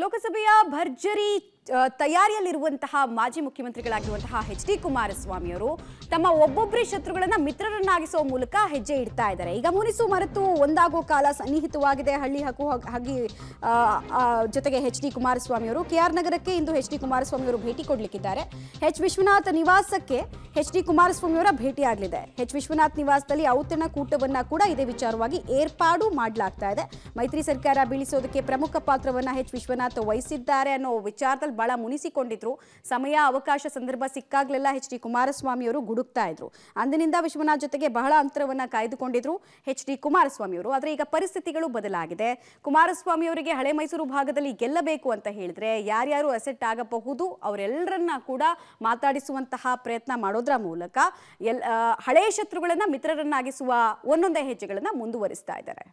लोकसभा भर्जरी ತಯಾರಿಯಲ್ಲಿರುವಂತಹ ಮಾಜಿ ಮುಖ್ಯಮಂತ್ರಿಗಳಾಗಿರುವಂತಹ H D ಅವರು ತಮ್ಮ ಒಬ್ಬೊಬ್ಬರೇ ಶತ್ರುಗಳನ್ನ ಮಿತ್ರರನ್ನಾಗಿಸುವ ಮೂಲಕ ಹೆಜ್ಜೆ ಇಡ್ತಾ ಇದ್ದಾರೆ ಈಗ ಮುನಿಸು ಮರೆತು ಒಂದಾಗುವ ಕಾಲ ಸನ್ನಿಹಿತವಾಗಿದೆ ಹಳ್ಳಿ ಹಕ್ಕು ಹಾಗೆ ಜೊತೆಗೆ ಹೆಚ್ ಡಿ ಅವರು ಕೆ ಆರ್ ನಗರಕ್ಕೆ ಇಂದು ಎಚ್ ಡಿ ಅವರು ಭೇಟಿ ಕೊಡ್ಲಿಕ್ಕಿದ್ದಾರೆ ಎಚ್ ವಿಶ್ವನಾಥ್ ನಿವಾಸಕ್ಕೆ ಹೆಚ್ ಡಿ ಅವರ ಭೇಟಿ ಆಗಲಿದೆ ಎಚ್ ವಿಶ್ವನಾಥ್ ನಿವಾಸದಲ್ಲಿ ಔತಣ ಕೂಟವನ್ನ ಕೂಡ ಇದೇ ವಿಚಾರವಾಗಿ ಏರ್ಪಾಡು ಮಾಡಲಾಗ್ತಾ ಇದೆ ಮೈತ್ರಿ ಸರ್ಕಾರ ಬೀಳಿಸೋದಕ್ಕೆ ಪ್ರಮುಖ ಪಾತ್ರವನ್ನ ಹೆಚ್ ವಿಶ್ವನಾಥ್ ವಹಿಸಿದ್ದಾರೆ ಅನ್ನೋ ವಿಚಾರದಲ್ಲಿ ಬಹಳ ಮುನಿಸಿಕೊಂಡಿದ್ರು ಸಮಯ ಅವಕಾಶ ಸಂದರ್ಭ ಸಿಕ್ಕಾಗ್ಲೆಲ್ಲ ಎಚ್ ಡಿ ಕುಮಾರಸ್ವಾಮಿಯವರು ಗುಡುಕ್ತಾ ಇದ್ರು ಅಂದಿನಿಂದ ವಿಶ್ವನಾಥ್ ಜೊತೆಗೆ ಬಹಳ ಅಂತರವನ್ನ ಕಾಯ್ದುಕೊಂಡಿದ್ರು ಎಚ್ ಡಿ ಕುಮಾರಸ್ವಾಮಿಯವರು ಆದರೆ ಈಗ ಪರಿಸ್ಥಿತಿಗಳು ಬದಲಾಗಿದೆ ಕುಮಾರಸ್ವಾಮಿ ಅವರಿಗೆ ಹಳೆ ಮೈಸೂರು ಭಾಗದಲ್ಲಿ ಗೆಲ್ಲಬೇಕು ಅಂತ ಹೇಳಿದ್ರೆ ಯಾರ್ಯಾರು ಅಸೆಟ್ ಆಗಬಹುದು ಅವರೆಲ್ಲರನ್ನ ಕೂಡ ಮಾತಾಡಿಸುವಂತಹ ಪ್ರಯತ್ನ ಮಾಡೋದ್ರ ಮೂಲಕ ಎಲ್ ಹಳೆ ಶತ್ರುಗಳನ್ನ ಮಿತ್ರರನ್ನಾಗಿಸುವ ಒಂದೊಂದೇ ಹೆಜ್ಜೆಗಳನ್ನ ಮುಂದುವರಿಸ್ತಾ ಇದ್ದಾರೆ